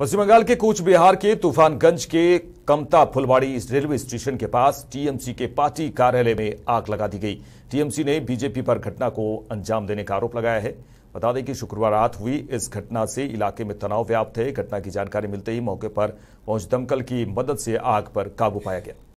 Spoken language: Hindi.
पश्चिम बंगाल के कूच बिहार के तूफानगंज के कमता फुलवाड़ी रेलवे स्टेशन के पास टीएमसी के पार्टी कार्यालय में आग लगा दी गई टीएमसी ने बीजेपी पर घटना को अंजाम देने का आरोप लगाया है बता दें कि शुक्रवार रात हुई इस घटना से इलाके में तनाव व्याप्त है घटना की जानकारी मिलते ही मौके पर पहुंच दमकल की मदद से आग पर काबू पाया गया